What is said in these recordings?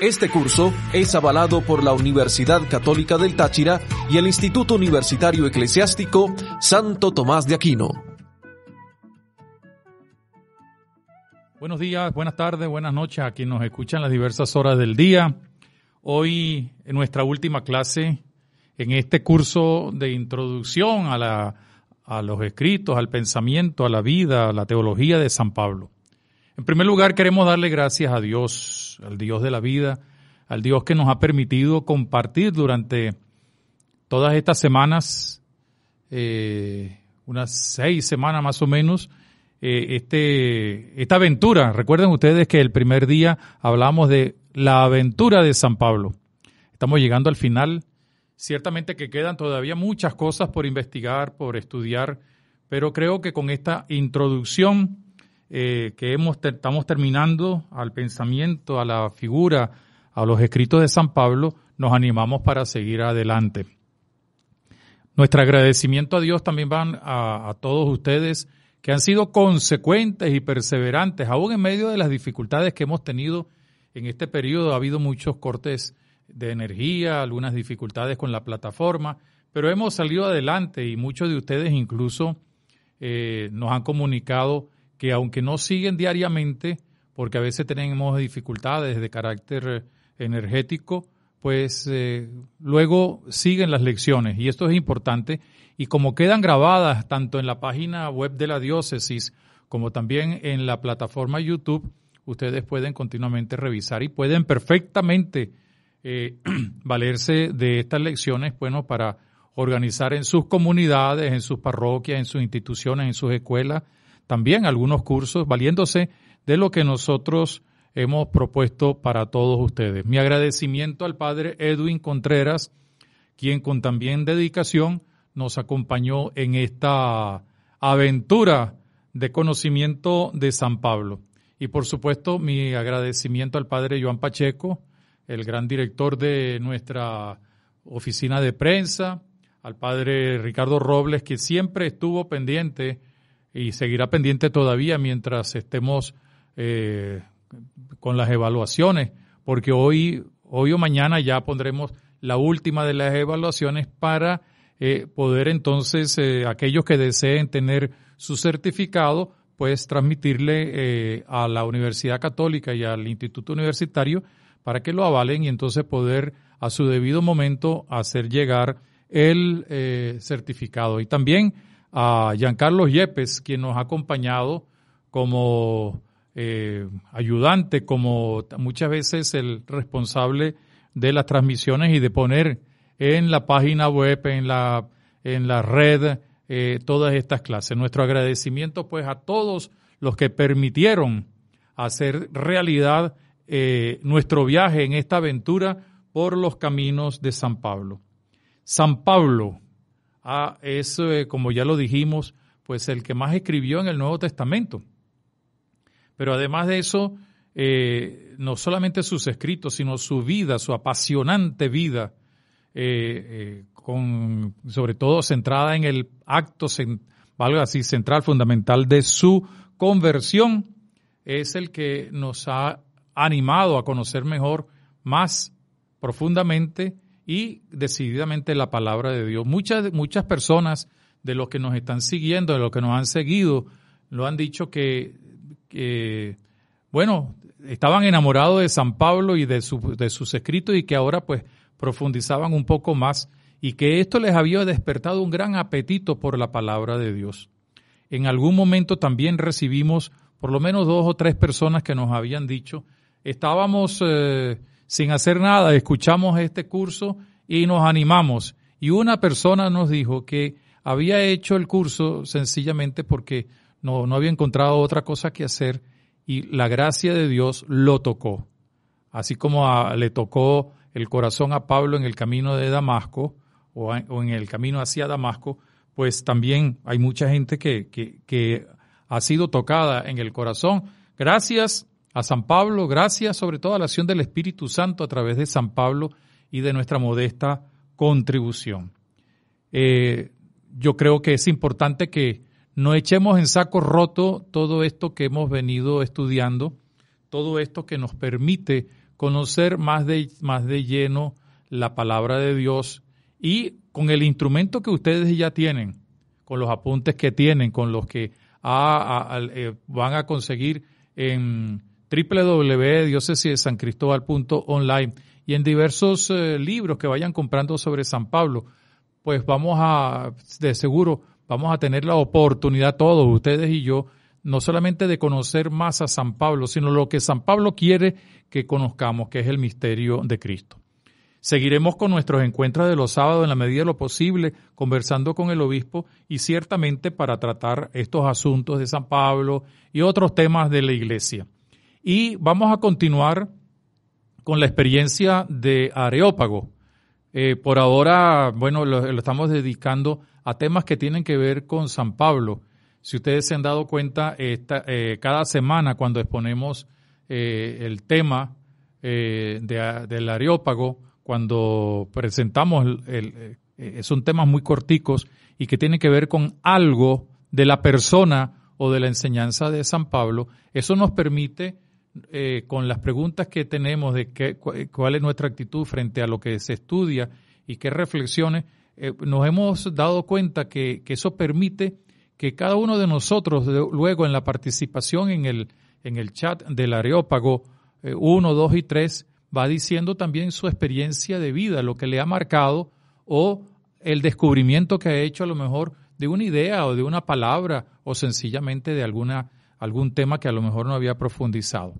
este curso es avalado por la Universidad Católica del Táchira y el Instituto Universitario Eclesiástico Santo Tomás de Aquino. Buenos días, buenas tardes, buenas noches a quienes nos escuchan las diversas horas del día. Hoy en nuestra última clase en este curso de introducción a, la, a los escritos, al pensamiento, a la vida, a la teología de San Pablo. En primer lugar, queremos darle gracias a Dios, al Dios de la vida, al Dios que nos ha permitido compartir durante todas estas semanas, eh, unas seis semanas más o menos, eh, este, esta aventura. Recuerden ustedes que el primer día hablamos de la aventura de San Pablo. Estamos llegando al final. Ciertamente que quedan todavía muchas cosas por investigar, por estudiar, pero creo que con esta introducción eh, que estamos terminando al pensamiento, a la figura, a los escritos de San Pablo, nos animamos para seguir adelante. Nuestro agradecimiento a Dios también va a, todos ustedes que han sido consecuentes y perseverantes, aún en medio de las dificultades que hemos tenido en este periodo. Ha habido muchos cortes de energía, algunas dificultades con la plataforma, pero hemos salido adelante y muchos de ustedes incluso eh, nos han comunicado que aunque no siguen diariamente, porque a veces tenemos dificultades de carácter energético, pues eh, luego siguen las lecciones y esto es importante y como quedan grabadas tanto en la página web de la diócesis como también en la plataforma YouTube, ustedes pueden continuamente revisar y pueden perfectamente eh, valerse de estas lecciones, bueno, para organizar en sus comunidades, en sus parroquias, en sus instituciones, en sus escuelas, también algunos cursos, valiéndose de lo que nosotros hemos propuesto para todos ustedes. Mi agradecimiento al padre Edwin Contreras, quien con también dedicación nos acompañó en esta aventura de conocimiento de San Pablo. Y por supuesto, mi agradecimiento al padre Joan Pacheco, el gran director de nuestra oficina de prensa, al padre Ricardo Robles, que siempre estuvo pendiente y seguirá pendiente todavía mientras estemos eh, con las evaluaciones, porque hoy, hoy o mañana ya pondremos la última de las evaluaciones para eh, poder entonces eh, aquellos que deseen tener su certificado, pues transmitirle eh, a la Universidad Católica y al Instituto Universitario para que lo avalen y entonces poder a su debido momento hacer llegar el eh, certificado. Y también a Giancarlo Yepes, quien nos ha acompañado como eh, ayudante, como muchas veces el responsable de las transmisiones y de poner en la página web, en la, en la red, eh, todas estas clases. Nuestro agradecimiento pues a todos los que permitieron hacer realidad eh, nuestro viaje en esta aventura por los caminos de San Pablo. San Pablo, Ah, es, eh, como ya lo dijimos, pues el que más escribió en el Nuevo Testamento. Pero además de eso, eh, no solamente sus escritos, sino su vida, su apasionante vida, eh, con, sobre todo centrada en el acto, así, central, fundamental de su conversión, es el que nos ha animado a conocer mejor, más profundamente, y decididamente la palabra de Dios. Muchas, muchas personas de los que nos están siguiendo, de los que nos han seguido, lo han dicho que, bueno, estaban enamorados de San Pablo y de, sus escritos y que ahora pues profundizaban un poco más y que esto les había despertado un gran apetito por la palabra de Dios. En algún momento también recibimos por lo menos dos o tres personas que nos habían dicho, estábamos... Eh, sin hacer nada, escuchamos este curso y nos animamos. Y una persona nos dijo que había hecho el curso sencillamente porque no, no había encontrado otra cosa que hacer y la gracia de Dios lo tocó. Así como le tocó el corazón a Pablo en el camino de Damasco o, en el camino hacia Damasco, pues también hay mucha gente que, que, que ha sido tocada en el corazón gracias a San Pablo, gracias sobre todo a la acción del Espíritu Santo a través de San Pablo y de nuestra modesta contribución. Eh, yo creo que es importante que no echemos en saco roto todo esto que hemos venido estudiando, todo esto que nos permite conocer más de, más de lleno la palabra de Dios y con el instrumento que ustedes ya tienen, con los apuntes que tienen, con los que eh, van a conseguir en online y en diversos eh, libros que vayan comprando sobre San Pablo, pues vamos a, de seguro, vamos a tener la oportunidad todos, ustedes y yo, no solamente de conocer más a San Pablo, sino lo que San Pablo quiere que conozcamos, que es el misterio de Cristo. Seguiremos con nuestros encuentros de los sábados en la medida de lo posible, conversando con el obispo y ciertamente para tratar estos asuntos de San Pablo y otros temas de la iglesia. Y vamos a continuar con la experiencia de Areópago. Eh, por ahora, bueno, lo, estamos dedicando a temas que tienen que ver con San Pablo. Si ustedes se han dado cuenta, eh, cada semana cuando exponemos eh, el tema del Areópago, cuando presentamos, el, son temas muy corticos y que tienen que ver con algo de la persona o de la enseñanza de San Pablo, eso nos permite eh, con las preguntas que tenemos de qué, eh, cuál es nuestra actitud frente a lo que se estudia y qué reflexiones, eh, nos hemos dado cuenta que, que, eso permite que cada uno de nosotros, luego en la participación en el, en el chat del Areópago 1, 2 y 3, va diciendo también su experiencia de vida, lo que le ha marcado o el descubrimiento que ha hecho a lo mejor de una idea o de una palabra o sencillamente de alguna algún tema que a lo mejor no había profundizado.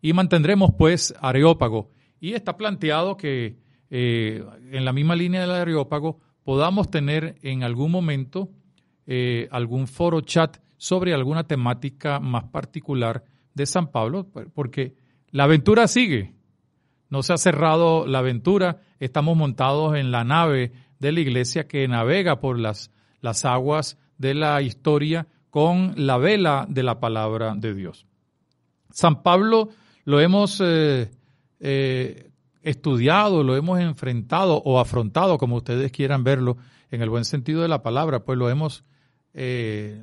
Y mantendremos pues Areópago. Y está planteado que eh, en la misma línea del Areópago podamos tener en algún momento eh, algún foro chat sobre alguna temática más particular de San Pablo, porque la aventura sigue. No se ha cerrado la aventura, estamos montados en la nave de la iglesia que navega por las aguas de la historia con la vela de la palabra de Dios. San Pablo lo hemos eh, eh, estudiado, lo hemos enfrentado o afrontado, como ustedes quieran verlo, en el buen sentido de la palabra, pues lo hemos, eh,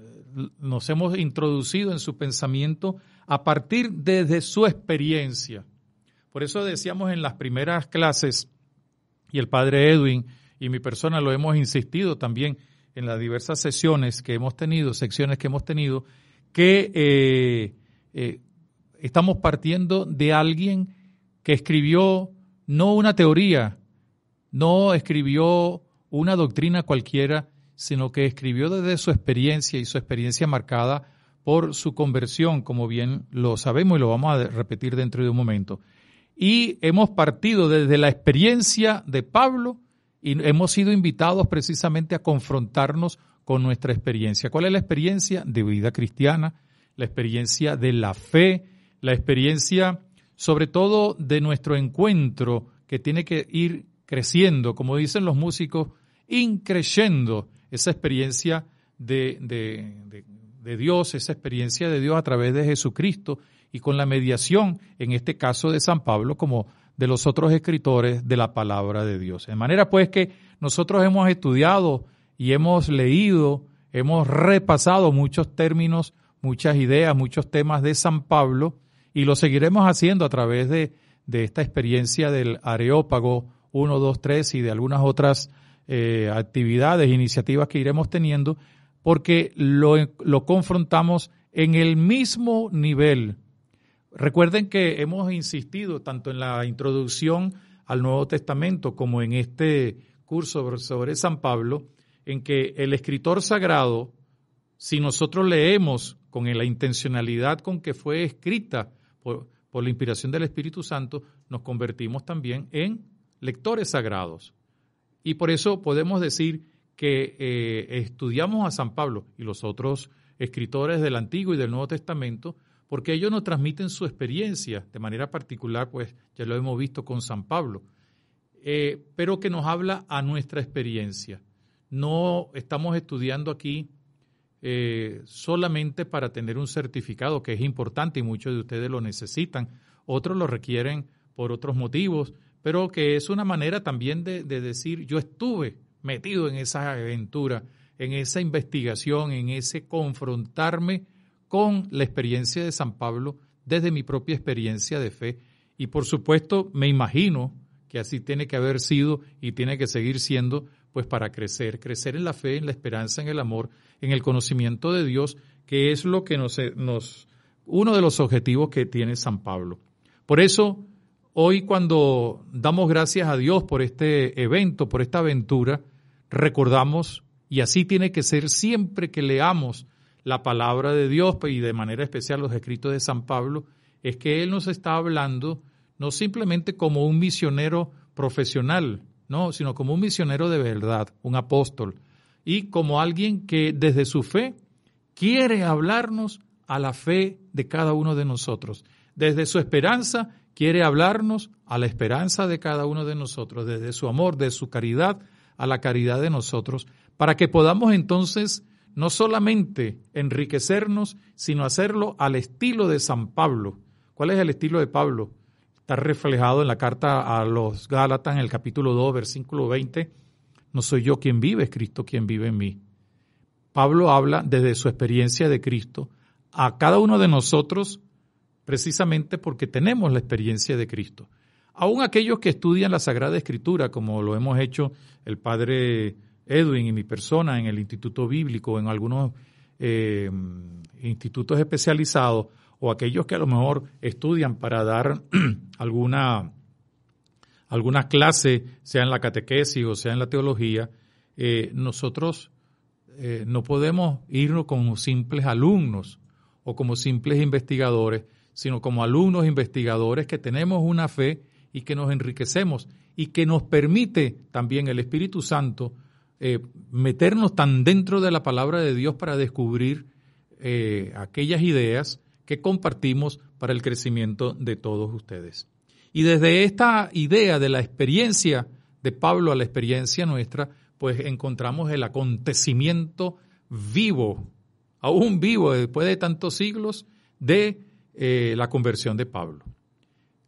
nos hemos introducido en su pensamiento a partir desde de su experiencia. Por eso decíamos en las primeras clases, y el padre Edwin y mi persona lo hemos insistido también, en las diversas sesiones que hemos tenido, secciones que hemos tenido, que eh, eh, estamos partiendo de alguien que escribió no una teoría, no escribió una doctrina cualquiera, sino que escribió desde su experiencia y su experiencia marcada por su conversión, como bien lo sabemos y lo vamos a repetir dentro de un momento. Y hemos partido desde la experiencia de Pablo y hemos sido invitados precisamente a confrontarnos con nuestra experiencia. ¿Cuál es la experiencia de vida cristiana? La experiencia de la fe, la experiencia sobre todo de nuestro encuentro que tiene que ir creciendo, como dicen los músicos, increciendo esa experiencia de, de, Dios, esa experiencia de Dios a través de Jesucristo y con la mediación, en este caso de San Pablo, como de los otros escritores de la palabra de Dios. De manera pues que nosotros hemos estudiado y hemos leído, hemos repasado muchos términos, muchas ideas, muchos temas de San Pablo y lo seguiremos haciendo a través de, esta experiencia del Areópago 1, 2, 3 y de algunas otras eh, actividades, iniciativas que iremos teniendo, porque lo, lo confrontamos en el mismo nivel Recuerden que hemos insistido tanto en la introducción al Nuevo Testamento como en este curso sobre San Pablo, en que el escritor sagrado, si nosotros leemos con la intencionalidad con que fue escrita por, la inspiración del Espíritu Santo, nos convertimos también en lectores sagrados. Y por eso podemos decir que eh, estudiamos a San Pablo y los otros escritores del Antiguo y del Nuevo Testamento porque ellos nos transmiten su experiencia, de manera particular, pues ya lo hemos visto con San Pablo, eh, pero que nos habla a nuestra experiencia. No estamos estudiando aquí eh, solamente para tener un certificado, que es importante y muchos de ustedes lo necesitan, otros lo requieren por otros motivos, pero que es una manera también de, de decir, yo estuve metido en esa aventura, en esa investigación, en ese confrontarme con la experiencia de San Pablo desde mi propia experiencia de fe. Y por supuesto, me imagino que así tiene que haber sido y tiene que seguir siendo, pues para crecer, crecer en la fe, en la esperanza, en el amor, en el conocimiento de Dios, que es lo que nos, eh, uno de los objetivos que tiene San Pablo. Por eso, hoy cuando damos gracias a Dios por este evento, por esta aventura, recordamos, y así tiene que ser siempre que leamos la palabra de Dios pues, y de manera especial los escritos de San Pablo, es que él nos está hablando no simplemente como un misionero profesional, no, sino como un misionero de verdad, un apóstol, y como alguien que desde su fe quiere hablarnos a la fe de cada uno de nosotros. Desde su esperanza quiere hablarnos a la esperanza de cada uno de nosotros, desde su amor, de su caridad, a la caridad de nosotros, para que podamos entonces no solamente enriquecernos, sino hacerlo al estilo de San Pablo. ¿Cuál es el estilo de Pablo? Está reflejado en la carta a los Gálatas, en el capítulo 2, versículo 20. No soy yo quien vive, es Cristo quien vive en mí. Pablo habla desde su experiencia de Cristo a cada uno de nosotros precisamente porque tenemos la experiencia de Cristo. Aún aquellos que estudian la Sagrada Escritura, como lo hemos hecho el padre Edwin y mi persona en el Instituto Bíblico, en algunos eh, institutos especializados o aquellos que a lo mejor estudian para dar alguna, alguna clase, sea en la catequesis o sea en la teología, eh, nosotros eh, no podemos irnos como simples alumnos o como simples investigadores, sino como alumnos investigadores que tenemos una fe y que nos enriquecemos y que nos permite también el Espíritu Santo eh, meternos tan dentro de la palabra de Dios para descubrir eh, aquellas ideas que compartimos para el crecimiento de todos ustedes. Y desde esta idea de la experiencia de Pablo a la experiencia nuestra, pues encontramos el acontecimiento vivo, aún vivo después de tantos siglos, de eh, la conversión de Pablo.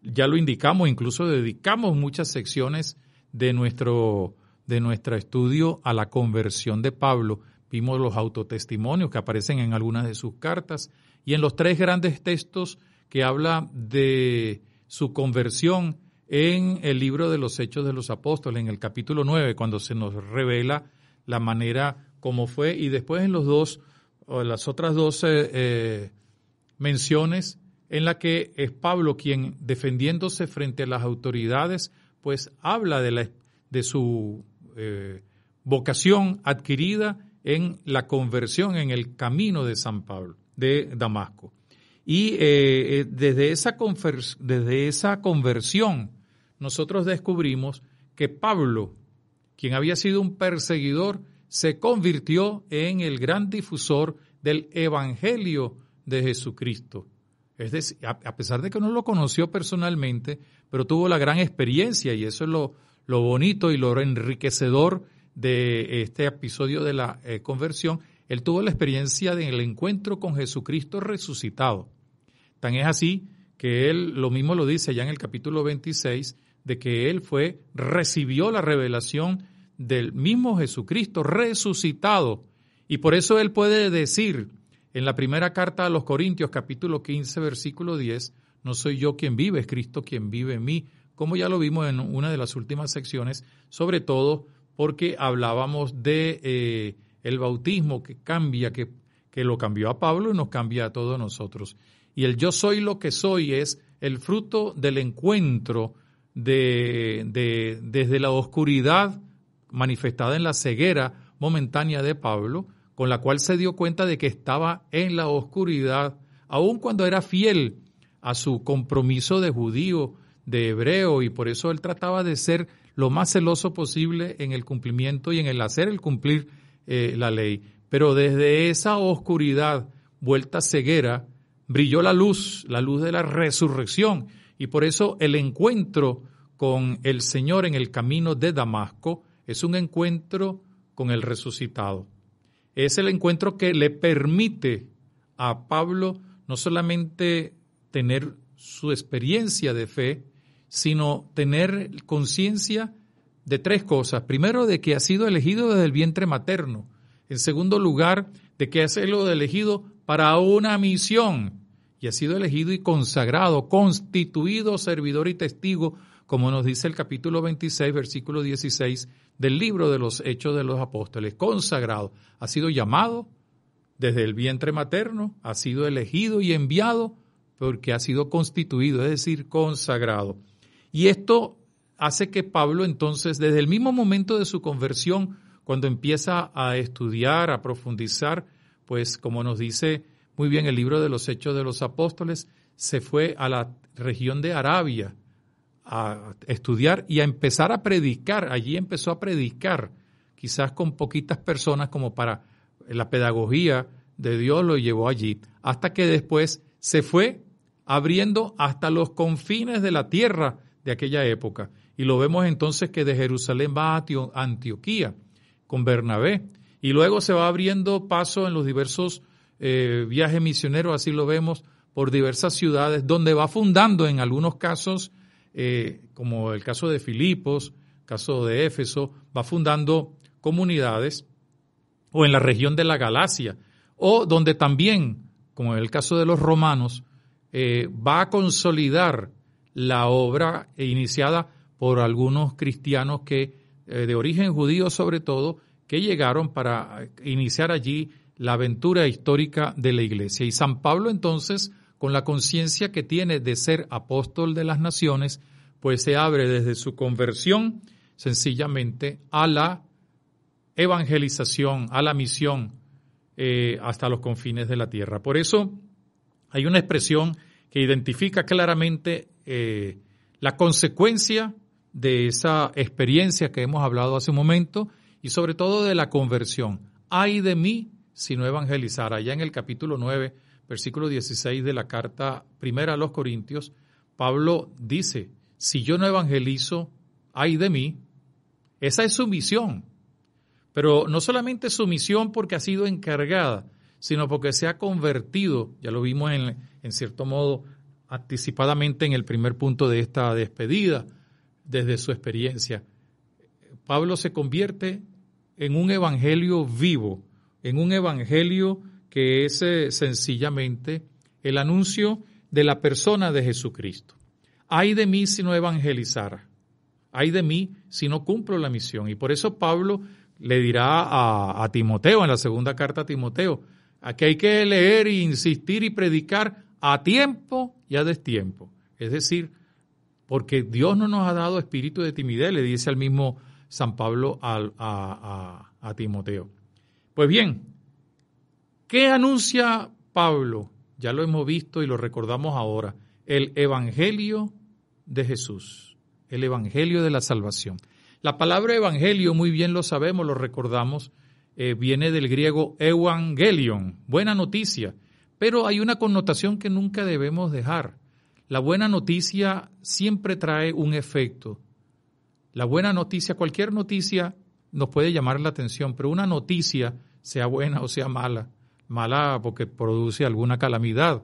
Ya lo indicamos, incluso dedicamos muchas secciones de nuestro de nuestro estudio a la conversión de Pablo. Vimos los autotestimonios que aparecen en algunas de sus cartas y en los tres grandes textos que habla de su conversión en el libro de los Hechos de los Apóstoles, en el capítulo 9, cuando se nos revela la manera como fue, y después en los dos, o las otras dos eh, eh, menciones, en la que es Pablo quien, defendiéndose frente a las autoridades, pues habla de, la, de su eh, vocación adquirida en la conversión en el camino de San Pablo, de Damasco. Y eh, eh, desde, esa desde esa conversión nosotros descubrimos que Pablo, quien había sido un perseguidor, se convirtió en el gran difusor del Evangelio de Jesucristo. Es decir, a pesar de que no lo conoció personalmente, pero tuvo la gran experiencia, y eso es lo, lo bonito y lo enriquecedor de este episodio de la eh, conversión, él tuvo la experiencia del encuentro con Jesucristo resucitado. Tan es así que él lo mismo lo dice ya en el capítulo 26, de que él fue, recibió la revelación del mismo Jesucristo resucitado. Y por eso él puede decir en la primera carta a los Corintios capítulo 15 versículo 10, no soy yo quien vive, es Cristo quien vive en mí como ya lo vimos en una de las últimas secciones, sobre todo porque hablábamos de eh, el bautismo que cambia, que, que lo cambió a Pablo y nos cambia a todos nosotros. Y el yo soy lo que soy es el fruto del encuentro de, de, desde la oscuridad manifestada en la ceguera momentánea de Pablo, con la cual se dio cuenta de que estaba en la oscuridad, aun cuando era fiel a su compromiso de judío de hebreo y por eso él trataba de ser lo más celoso posible en el cumplimiento y en el hacer el cumplir eh, la ley. Pero desde esa oscuridad, vuelta ceguera, brilló la luz, la luz de la resurrección. Y por eso el encuentro con el Señor en el camino de Damasco es un encuentro con el resucitado. Es el encuentro que le permite a Pablo no solamente tener su experiencia de fe, sino tener conciencia de tres cosas. Primero, de que ha sido elegido desde el vientre materno. En segundo lugar, de que ha sido elegido para una misión y ha sido elegido y consagrado, constituido servidor y testigo, como nos dice el capítulo 26, versículo 16 del libro de los Hechos de los Apóstoles. Consagrado, ha sido llamado desde el vientre materno, ha sido elegido y enviado porque ha sido constituido, es decir, consagrado. Y esto hace que Pablo entonces, desde el mismo momento de su conversión, cuando empieza a estudiar, a profundizar, pues como nos dice muy bien el libro de los Hechos de los Apóstoles, se fue a la región de Arabia a estudiar y a empezar a predicar. Allí empezó a predicar, quizás con poquitas personas como para la pedagogía de Dios lo llevó allí, hasta que después se fue abriendo hasta los confines de la tierra, de aquella época. Y lo vemos entonces que de Jerusalén va a Antioquía con Bernabé. Y luego se va abriendo paso en los diversos eh, viajes misioneros, así lo vemos, por diversas ciudades, donde va fundando en algunos casos, eh, como el caso de Filipos, caso de Éfeso, va fundando comunidades, o en la región de la Galacia, o donde también, como en el caso de los romanos, eh, va a consolidar la obra iniciada por algunos cristianos que, eh, de origen judío sobre todo, que llegaron para eh, iniciar allí la aventura histórica de la iglesia. Y San Pablo entonces, con la conciencia que tiene de ser apóstol de las naciones, pues se abre desde su conversión sencillamente a la evangelización, a la misión eh, hasta los confines de la tierra. Por eso hay una expresión que identifica claramente eh, la consecuencia de esa experiencia que hemos hablado hace un momento y sobre todo de la conversión. Hay de mí si no evangelizar. Allá en el capítulo 9, versículo 16 de la carta primera a los Corintios, Pablo dice, si yo no evangelizo, hay de mí. Esa es su misión. Pero no solamente su misión porque ha sido encargada, sino porque se ha convertido, ya lo vimos en, en cierto modo, anticipadamente en el primer punto de esta despedida, desde su experiencia. Pablo se convierte en un evangelio vivo, en un evangelio que es eh, sencillamente el anuncio de la persona de Jesucristo. Hay de mí si no evangelizar, hay de mí si no cumplo la misión. Y por eso Pablo le dirá a, Timoteo, en la segunda carta a Timoteo, a que hay que leer, e insistir y predicar a tiempo y a destiempo. Es decir, porque Dios no nos ha dado espíritu de timidez, le dice al mismo San Pablo a, Timoteo. Pues bien, ¿qué anuncia Pablo? Ya lo hemos visto y lo recordamos ahora. El Evangelio de Jesús, el Evangelio de la Salvación. La palabra Evangelio, muy bien lo sabemos, lo recordamos, eh, viene del griego Evangelion, buena noticia. Pero hay una connotación que nunca debemos dejar. La buena noticia siempre trae un efecto. La buena noticia, cualquier noticia nos puede llamar la atención, pero una noticia, sea buena o sea mala, mala porque produce alguna calamidad,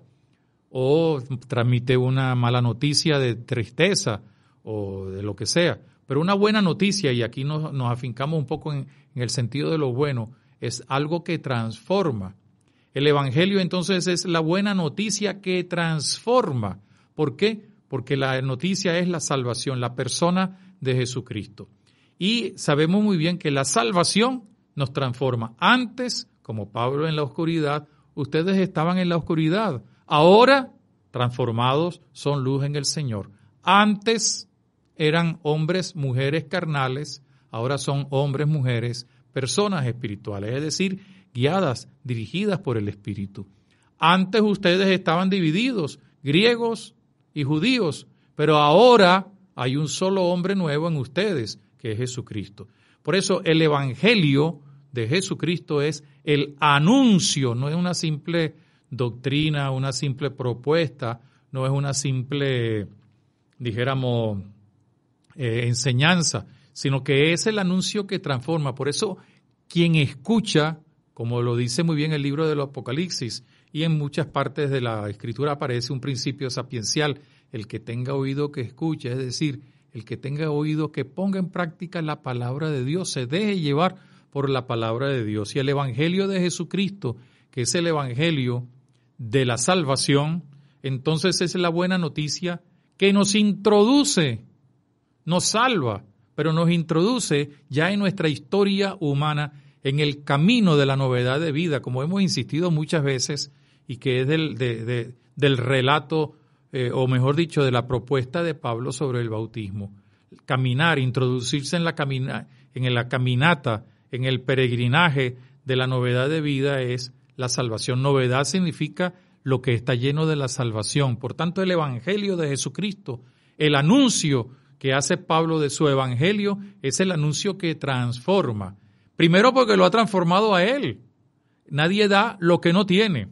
o transmite una mala noticia de tristeza o de lo que sea, pero una buena noticia, y aquí nos, afincamos un poco en el sentido de lo bueno, es algo que transforma, el Evangelio entonces es la buena noticia que transforma. ¿Por qué? Porque la noticia es la salvación, la persona de Jesucristo. Y sabemos muy bien que la salvación nos transforma. Antes, como Pablo en la oscuridad, ustedes estaban en la oscuridad. Ahora, transformados, son luz en el Señor. Antes eran hombres, mujeres carnales, ahora son hombres, mujeres, personas espirituales. Es decir, guiadas, dirigidas por el Espíritu. Antes ustedes estaban divididos, griegos y judíos, pero ahora hay un solo hombre nuevo en ustedes, que es Jesucristo. Por eso el Evangelio de Jesucristo es el anuncio, no es una simple doctrina, una simple propuesta, no es una simple, dijéramos, eh, enseñanza, sino que es el anuncio que transforma. Por eso quien escucha como lo dice muy bien el libro del Apocalipsis, y en muchas partes de la escritura aparece un principio sapiencial, el que tenga oído que escuche, es decir, el que tenga oído que ponga en práctica la palabra de Dios, se deje llevar por la palabra de Dios. Y el Evangelio de Jesucristo, que es el Evangelio de la salvación, entonces es la buena noticia que nos introduce, nos salva, pero nos introduce ya en nuestra historia humana en el camino de la novedad de vida, como hemos insistido muchas veces, y que es del, del relato, eh, o mejor dicho, de la propuesta de Pablo sobre el bautismo. Caminar, introducirse en la, camina, en la caminata, en el peregrinaje de la novedad de vida es la salvación. Novedad significa lo que está lleno de la salvación. Por tanto, el Evangelio de Jesucristo, el anuncio que hace Pablo de su Evangelio, es el anuncio que transforma, Primero porque lo ha transformado a Él. Nadie da lo que no tiene.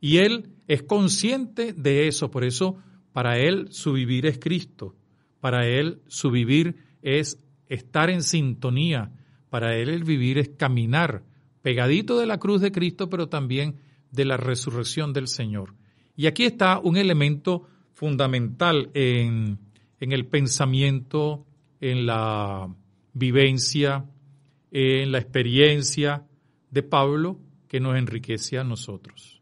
Y Él es consciente de eso. Por eso, para Él su vivir es Cristo. Para Él su vivir es estar en sintonía. Para Él el vivir es caminar pegadito de la cruz de Cristo, pero también de la resurrección del Señor. Y aquí está un elemento fundamental en, el pensamiento, en la vivencia, en la experiencia de Pablo que nos enriquece a nosotros.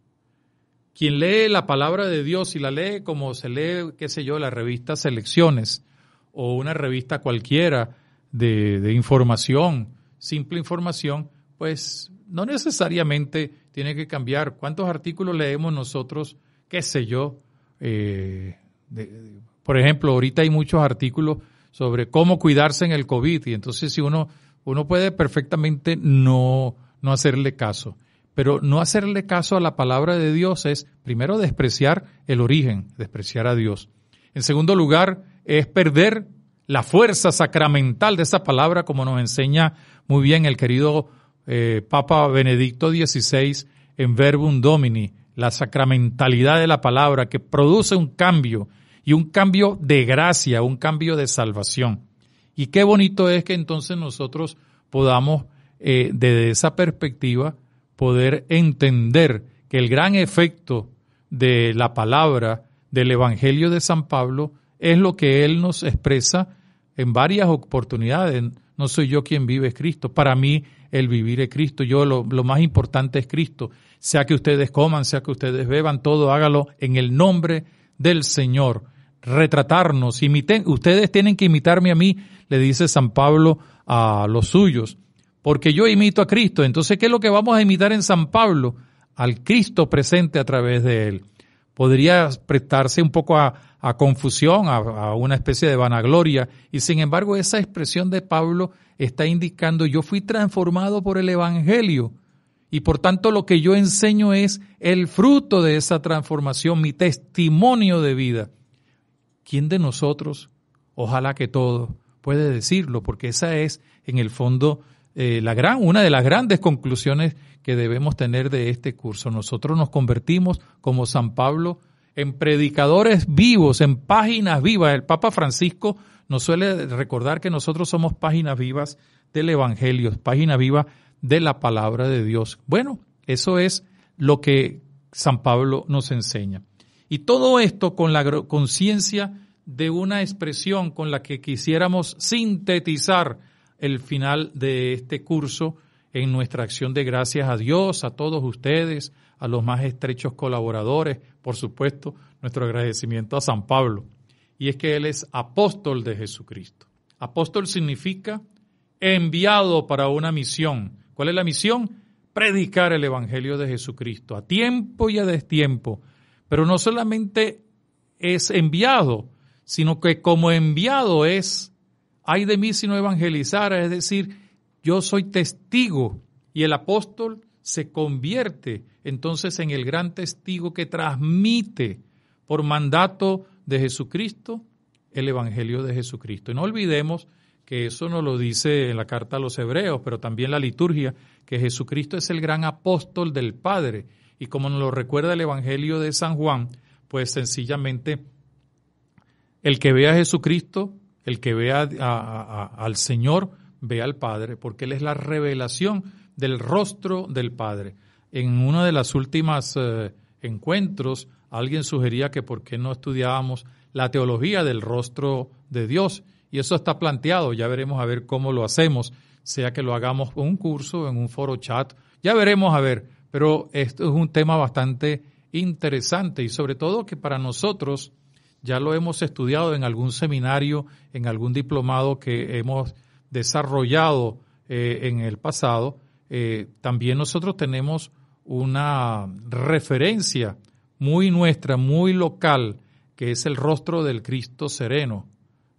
Quien lee la palabra de Dios y la lee como se lee, qué sé yo, la revista Selecciones o una revista cualquiera de, información, simple información, pues no necesariamente tiene que cambiar. ¿Cuántos artículos leemos nosotros, qué sé yo? Eh, por ejemplo, ahorita hay muchos artículos sobre cómo cuidarse en el COVID y entonces si uno uno puede perfectamente no, no hacerle caso, pero no hacerle caso a la palabra de Dios es, primero, despreciar el origen, despreciar a Dios. En segundo lugar, es perder la fuerza sacramental de esa palabra, como nos enseña muy bien el querido eh, Papa Benedicto XVI en Verbum Domini, la sacramentalidad de la palabra que produce un cambio y un cambio de gracia, un cambio de salvación. Y qué bonito es que entonces nosotros podamos, eh, desde esa perspectiva, poder entender que el gran efecto de la palabra del Evangelio de San Pablo es lo que él nos expresa en varias oportunidades. No soy yo quien vive, es Cristo. Para mí el vivir es Cristo. Yo lo, más importante es Cristo. Sea que ustedes coman, sea que ustedes beban, todo hágalo en el nombre del Señor. Retratarnos, imiten, ustedes tienen que imitarme a mí le dice San Pablo a los suyos, porque yo imito a Cristo. Entonces, ¿qué es lo que vamos a imitar en San Pablo? Al Cristo presente a través de él. Podría prestarse un poco a, confusión, a, a una especie de vanagloria, y sin embargo esa expresión de Pablo está indicando yo fui transformado por el Evangelio. Y por tanto lo que yo enseño es el fruto de esa transformación, mi testimonio de vida. ¿Quién de nosotros, ojalá que todos, puede decirlo, porque esa es, en el fondo, eh, la gran, una de las grandes conclusiones que debemos tener de este curso. Nosotros nos convertimos, como San Pablo, en predicadores vivos, en páginas vivas. El Papa Francisco nos suele recordar que nosotros somos páginas vivas del Evangelio, páginas viva de la palabra de Dios. Bueno, eso es lo que San Pablo nos enseña. Y todo esto con la conciencia de una expresión con la que quisiéramos sintetizar el final de este curso en nuestra acción de gracias a Dios, a todos ustedes, a los más estrechos colaboradores, por supuesto, nuestro agradecimiento a San Pablo. Y es que él es apóstol de Jesucristo. Apóstol significa enviado para una misión. ¿Cuál es la misión? Predicar el Evangelio de Jesucristo a tiempo y a destiempo. Pero no solamente es enviado, sino que como enviado es, hay de mí si no es decir, yo soy testigo y el apóstol se convierte entonces en el gran testigo que transmite por mandato de Jesucristo el Evangelio de Jesucristo. Y no olvidemos que eso nos lo dice en la carta a los hebreos, pero también la liturgia, que Jesucristo es el gran apóstol del Padre. Y como nos lo recuerda el Evangelio de San Juan, pues sencillamente el que vea a Jesucristo, el que vea al Señor, vea al Padre, porque Él es la revelación del rostro del Padre. En uno de los últimos eh, encuentros, alguien sugería que por qué no estudiábamos la teología del rostro de Dios. Y eso está planteado, ya veremos a ver cómo lo hacemos, sea que lo hagamos en un curso, en un foro chat, ya veremos a ver. Pero esto es un tema bastante interesante y sobre todo que para nosotros, ya lo hemos estudiado en algún seminario, en algún diplomado que hemos desarrollado eh, en el pasado. Eh, también nosotros tenemos una referencia muy nuestra, muy local, que es el rostro del Cristo sereno,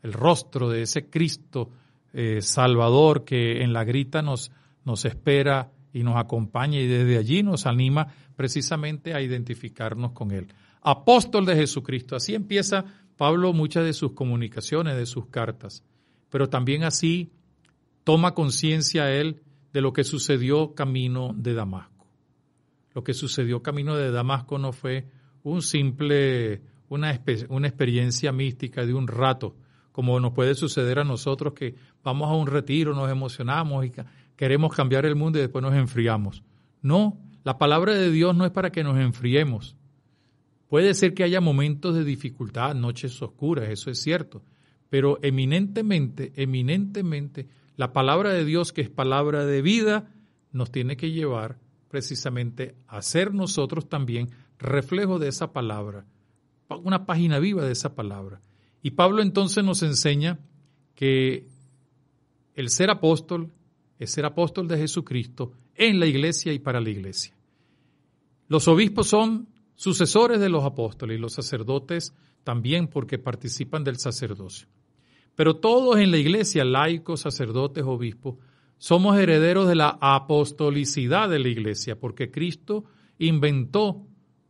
el rostro de ese Cristo eh, Salvador que en la grita nos, nos espera y nos acompaña y desde allí nos anima precisamente a identificarnos con Él apóstol de Jesucristo. Así empieza Pablo muchas de sus comunicaciones, de sus cartas, pero también así toma conciencia él de lo que sucedió camino de Damasco. Lo que sucedió camino de Damasco no fue un simple, una, experiencia mística de un rato, como nos puede suceder a nosotros que vamos a un retiro, nos emocionamos y queremos cambiar el mundo y después nos enfriamos. No, la palabra de Dios no es para que nos enfriemos. Puede ser que haya momentos de dificultad, noches oscuras, eso es cierto, pero eminentemente, eminentemente, la palabra de Dios, que es palabra de vida, nos tiene que llevar precisamente a ser nosotros también reflejo de esa palabra, una página viva de esa palabra. Y Pablo entonces nos enseña que el ser apóstol es ser apóstol de Jesucristo en la iglesia y para la iglesia. Los obispos son sucesores de los apóstoles y los sacerdotes también porque participan del sacerdocio. Pero todos en la iglesia, laicos, sacerdotes, obispos, somos herederos de la apostolicidad de la iglesia, porque Cristo inventó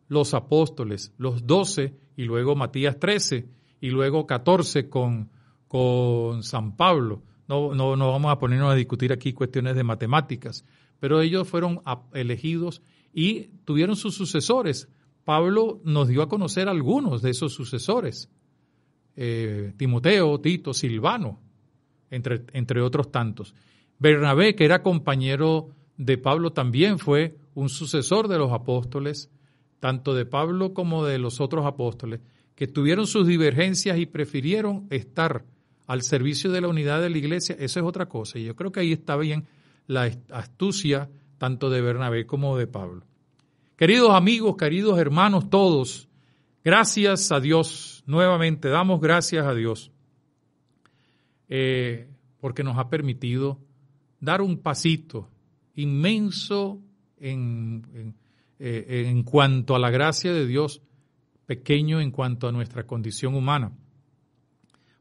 los apóstoles, los doce, y luego Matías 13, y luego 14 con, con San Pablo. No, no, no vamos a ponernos a discutir aquí cuestiones de matemáticas, pero ellos fueron elegidos y tuvieron sus sucesores, Pablo nos dio a conocer algunos de esos sucesores, eh, Timoteo, Tito, Silvano, entre, entre otros tantos. Bernabé, que era compañero de Pablo, también fue un sucesor de los apóstoles, tanto de Pablo como de los otros apóstoles, que tuvieron sus divergencias y prefirieron estar al servicio de la unidad de la iglesia, eso es otra cosa. Y yo creo que ahí está bien la astucia tanto de Bernabé como de Pablo. Queridos amigos, queridos hermanos todos, gracias a Dios, nuevamente damos gracias a Dios eh, porque nos ha permitido dar un pasito inmenso eh, en cuanto a la gracia de Dios, pequeño en cuanto a nuestra condición humana.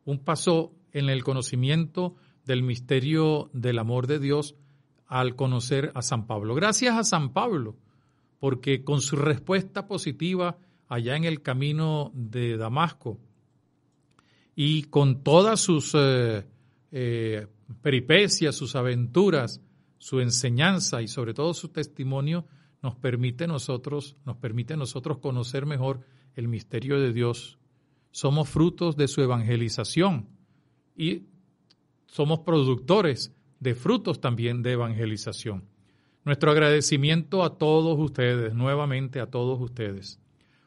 Un paso en el conocimiento del misterio del amor de Dios al conocer a San Pablo. Gracias a San Pablo, porque con su respuesta positiva allá en el camino de Damasco y con todas sus eh, eh, peripecias, sus aventuras, su enseñanza y sobre todo su testimonio, nos permite nosotros, nos permite nosotros conocer mejor el misterio de Dios. Somos frutos de su evangelización y somos productores de frutos también de evangelización. Nuestro agradecimiento a todos ustedes, nuevamente a todos ustedes,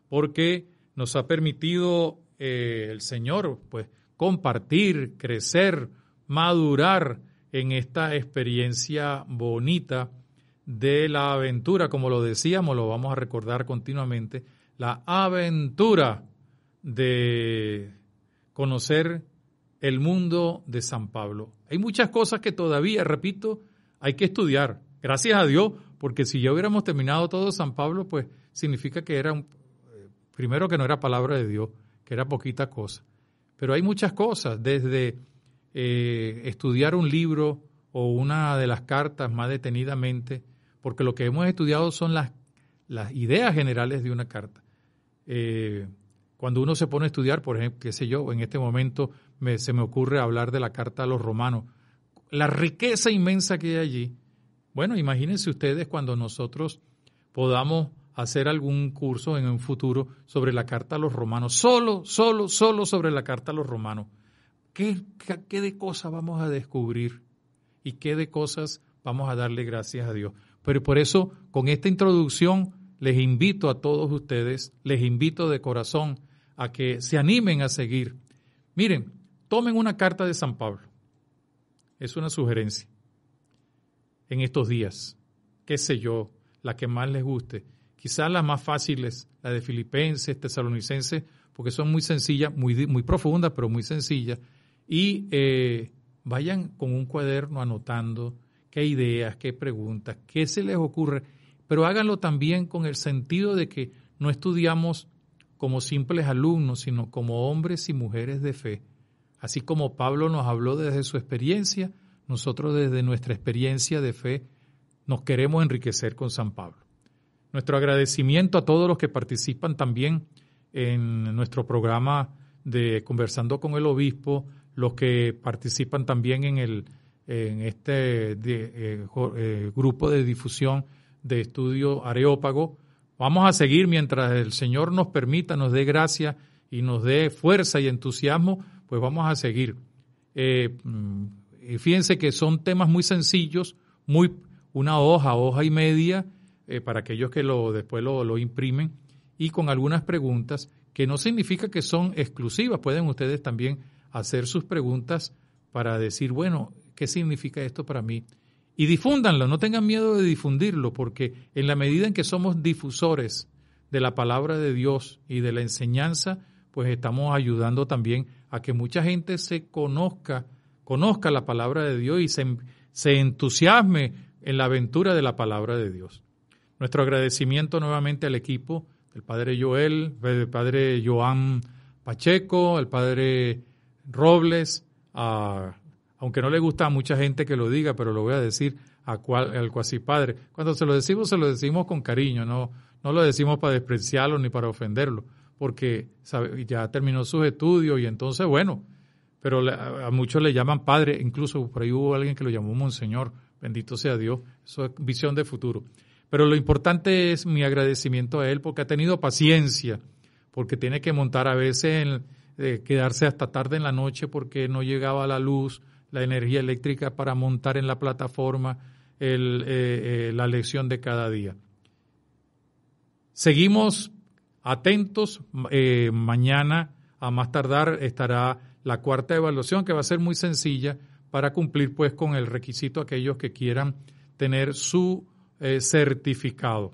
porque nos ha permitido eh, el Señor pues, compartir, crecer, madurar en esta experiencia bonita de la aventura, como lo decíamos, lo vamos a recordar continuamente, la aventura de conocer el mundo de San Pablo. Hay muchas cosas que todavía, repito, hay que estudiar, Gracias a Dios, porque si ya hubiéramos terminado todo San Pablo, pues significa que era, un, primero que no era palabra de Dios, que era poquita cosa. Pero hay muchas cosas, desde eh, estudiar un libro o una de las cartas más detenidamente, porque lo que hemos estudiado son las, las ideas generales de una carta. Eh, cuando uno se pone a estudiar, por ejemplo, qué sé yo, en este momento me, se me ocurre hablar de la carta a los romanos, la riqueza inmensa que hay allí, bueno, imagínense ustedes cuando nosotros podamos hacer algún curso en un futuro sobre la carta a los romanos, solo, solo, solo sobre la carta a los romanos. ¿Qué, qué de cosas vamos a descubrir y qué de cosas vamos a darle gracias a Dios? Pero por eso, con esta introducción, les invito a todos ustedes, les invito de corazón a que se animen a seguir. Miren, tomen una carta de San Pablo. Es una sugerencia en estos días. Qué sé yo, la que más les guste. Quizás las más fáciles, la de filipenses, tesalonicenses, porque son muy sencillas, muy, muy profundas, pero muy sencillas. Y eh, vayan con un cuaderno anotando qué ideas, qué preguntas, qué se les ocurre, pero háganlo también con el sentido de que no estudiamos como simples alumnos, sino como hombres y mujeres de fe. Así como Pablo nos habló desde su experiencia, nosotros desde nuestra experiencia de fe nos queremos enriquecer con San Pablo. Nuestro agradecimiento a todos los que participan también en nuestro programa de Conversando con el Obispo, los que participan también en, el, en este eh, eh, grupo de difusión de estudio Areópago. Vamos a seguir mientras el Señor nos permita, nos dé gracia y nos dé fuerza y entusiasmo, pues vamos a seguir. Eh, mm, eh, fíjense que son temas muy sencillos, muy una hoja, hoja y media, eh, para aquellos que lo, después lo, lo imprimen, y con algunas preguntas que no significa que son exclusivas. Pueden ustedes también hacer sus preguntas para decir, bueno, ¿qué significa esto para mí? Y difúndanlo, no tengan miedo de difundirlo, porque en la medida en que somos difusores de la palabra de Dios y de la enseñanza, pues estamos ayudando también a que mucha gente se conozca conozca la palabra de Dios y se, entusiasme en la aventura de la palabra de Dios. Nuestro agradecimiento nuevamente al equipo del padre Joel, el padre Joan Pacheco, el padre Robles, a, aunque no le gusta a mucha gente que lo diga, pero lo voy a decir a cual, al cuasi padre. Cuando se lo decimos, se lo decimos con cariño, no, no lo decimos para despreciarlo ni para ofenderlo, porque ya terminó sus estudios y entonces, bueno, pero a muchos le llaman padre, incluso por ahí hubo alguien que lo llamó monseñor, bendito sea Dios, eso es visión de futuro. Pero lo importante es mi agradecimiento a él porque ha tenido paciencia, porque tiene que montar a veces, eh, quedarse hasta tarde en la noche porque no llegaba la luz, la energía eléctrica para montar en la plataforma eh, eh, la lección de cada día. Seguimos atentos, mañana a más tardar estará la cuarta evaluación que va a ser muy sencilla para cumplir pues con el requisito aquellos que quieran tener su eh, certificado.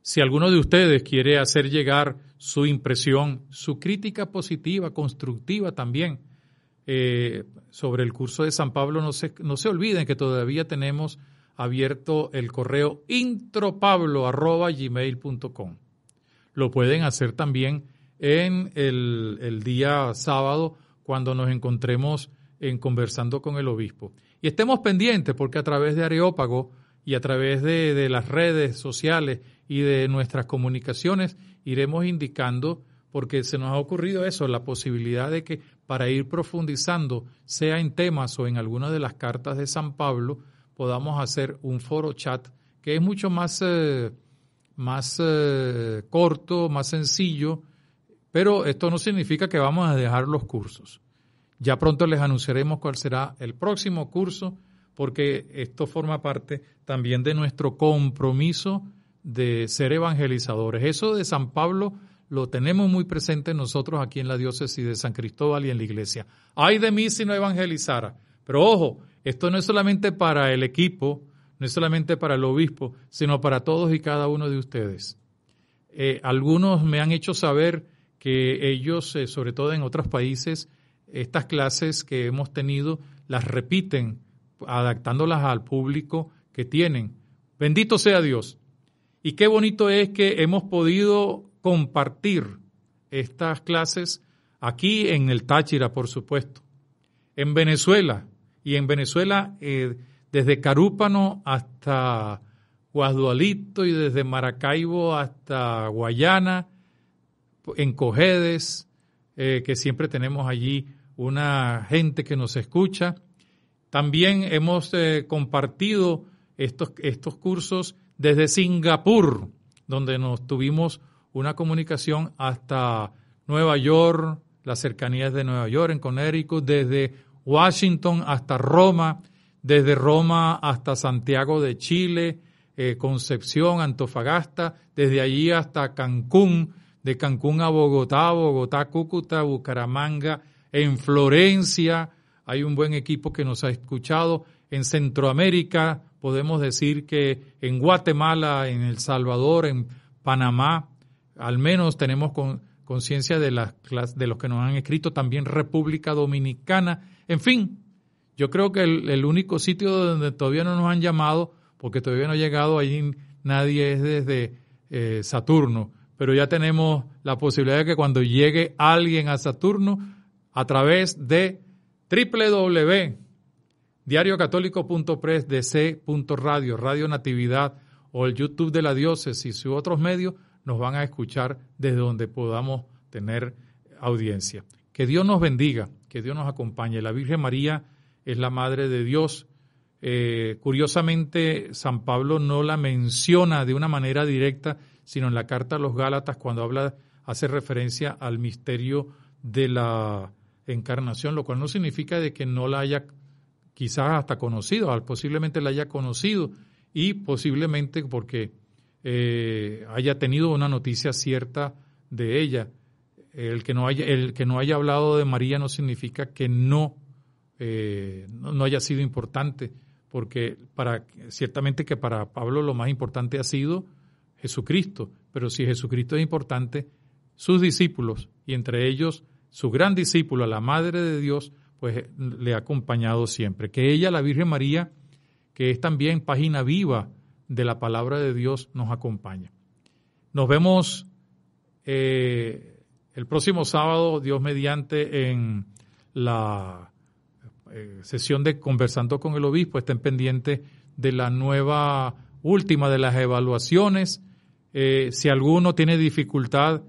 Si alguno de ustedes quiere hacer llegar su impresión, su crítica positiva, constructiva también eh, sobre el curso de San Pablo, no se, no se olviden que todavía tenemos abierto el correo intropablo.gmail.com. Lo pueden hacer también en el, día sábado cuando nos encontremos en conversando con el obispo. Y estemos pendientes porque a través de Areópago y a través de, las redes sociales y de nuestras comunicaciones iremos indicando, porque se nos ha ocurrido eso, la posibilidad de que para ir profundizando, sea en temas o en alguna de las cartas de San Pablo, podamos hacer un foro chat que es mucho más, eh, más eh, corto, más sencillo pero esto no significa que vamos a dejar los cursos. Ya pronto les anunciaremos cuál será el próximo curso, porque esto forma parte también de nuestro compromiso de ser evangelizadores. Eso de San Pablo lo tenemos muy presente nosotros aquí en la diócesis de San Cristóbal y en la iglesia. Ay de mí si no evangelizara. Pero ojo, esto no es solamente para el equipo, no es solamente para el obispo, sino para todos y cada uno de ustedes. Eh, algunos me han hecho saber que ellos, eh, sobre todo en otros países, estas clases que hemos tenido las repiten, adaptándolas al público que tienen. Bendito sea Dios. Y qué bonito es que hemos podido compartir estas clases aquí en el Táchira, por supuesto, en Venezuela. Y en Venezuela, eh, desde Carúpano hasta Guadualito y desde Maracaibo hasta Guayana en eh, que siempre tenemos allí una gente que nos escucha. También hemos eh, compartido estos, estos cursos desde Singapur, donde nos tuvimos una comunicación hasta Nueva York, las cercanías de Nueva York, en Connecticut, desde Washington hasta Roma, desde Roma hasta Santiago de Chile, eh, Concepción, Antofagasta, desde allí hasta Cancún, de Cancún a Bogotá, Bogotá, Cúcuta, Bucaramanga, en Florencia. Hay un buen equipo que nos ha escuchado. En Centroamérica, podemos decir que en Guatemala, en El Salvador, en Panamá, al menos tenemos conciencia de, las de los que nos han escrito, también República Dominicana. En fin, yo creo que el, único sitio donde todavía no nos han llamado, porque todavía no ha llegado ahí nadie, es desde eh, Saturno pero ya tenemos la posibilidad de que cuando llegue alguien a Saturno, a través de www.diariocatólico.pressdc.radio, Radio, Natividad o el YouTube de la diócesis y sus otros medios, nos van a escuchar desde donde podamos tener audiencia. Que Dios nos bendiga, que Dios nos acompañe. La Virgen María es la Madre de Dios. Eh, curiosamente, San Pablo no la menciona de una manera directa, sino en la carta a los Gálatas cuando habla, hace referencia al misterio de la encarnación, lo cual no significa de que no la haya quizás hasta conocido, posiblemente la haya conocido y posiblemente porque eh, haya tenido una noticia cierta de ella. El que no haya, el que no haya hablado de María no significa que no, eh, no haya sido importante, porque para, ciertamente que para Pablo lo más importante ha sido Jesucristo, pero si Jesucristo es importante, sus discípulos, y entre ellos su gran discípula, la Madre de Dios, pues le ha acompañado siempre. Que ella, la Virgen María, que es también página viva de la palabra de Dios, nos acompaña. Nos vemos eh, el próximo sábado, Dios mediante, en la eh, sesión de Conversando con el Obispo. Estén pendientes de la nueva última de las evaluaciones. Eh, si alguno tiene dificultad,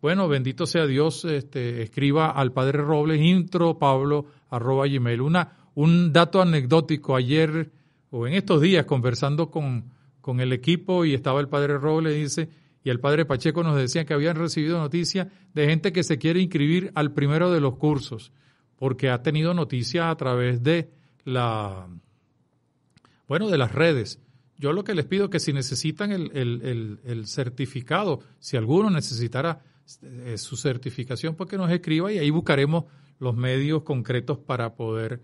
bueno, bendito sea Dios, este, escriba al Padre Robles, intro pablo arroba gmail. Una, un dato anecdótico, ayer o en estos días conversando con, con el equipo y estaba el Padre Robles, dice, y el Padre Pacheco nos decía que habían recibido noticia de gente que se quiere inscribir al primero de los cursos, porque ha tenido noticias a través de la, bueno, de las redes. Yo lo que les pido es que si necesitan el, certificado, si alguno necesitará eh, su certificación, pues que nos escriba y ahí buscaremos los medios concretos para poder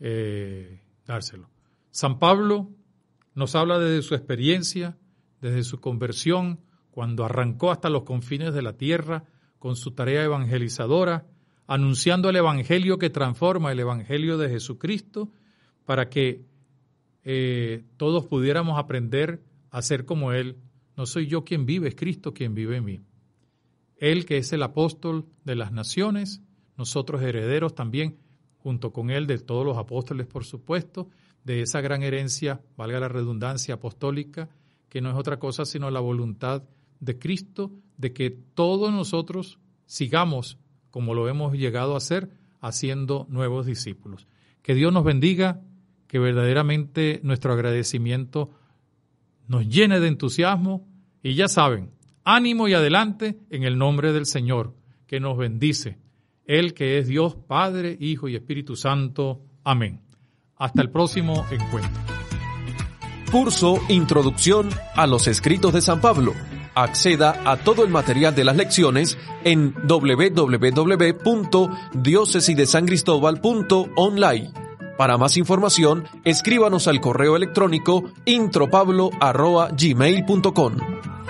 eh, dárselo. San Pablo nos habla desde su experiencia, desde su conversión, cuando arrancó hasta los confines de la tierra con su tarea evangelizadora, anunciando el Evangelio que transforma el Evangelio de Jesucristo, para que eh, todos pudiéramos aprender a ser como Él. No soy yo quien vive, es Cristo quien vive en mí. Él que es el apóstol de las naciones, nosotros herederos también, junto con Él, de todos los apóstoles, por supuesto, de esa gran herencia, valga la redundancia, apostólica, que no es otra cosa sino la voluntad de Cristo, de que todos nosotros sigamos como lo hemos llegado a ser, haciendo nuevos discípulos. Que Dios nos bendiga que verdaderamente nuestro agradecimiento nos llene de entusiasmo y ya saben, ánimo y adelante en el nombre del Señor, que nos bendice, Él que es Dios, Padre, Hijo y Espíritu Santo. Amén. Hasta el próximo encuentro. Curso Introducción a los Escritos de San Pablo. Acceda a todo el material de las lecciones en www.diocesidesangristobal.online para más información, escríbanos al correo electrónico intropablo.gmail.com.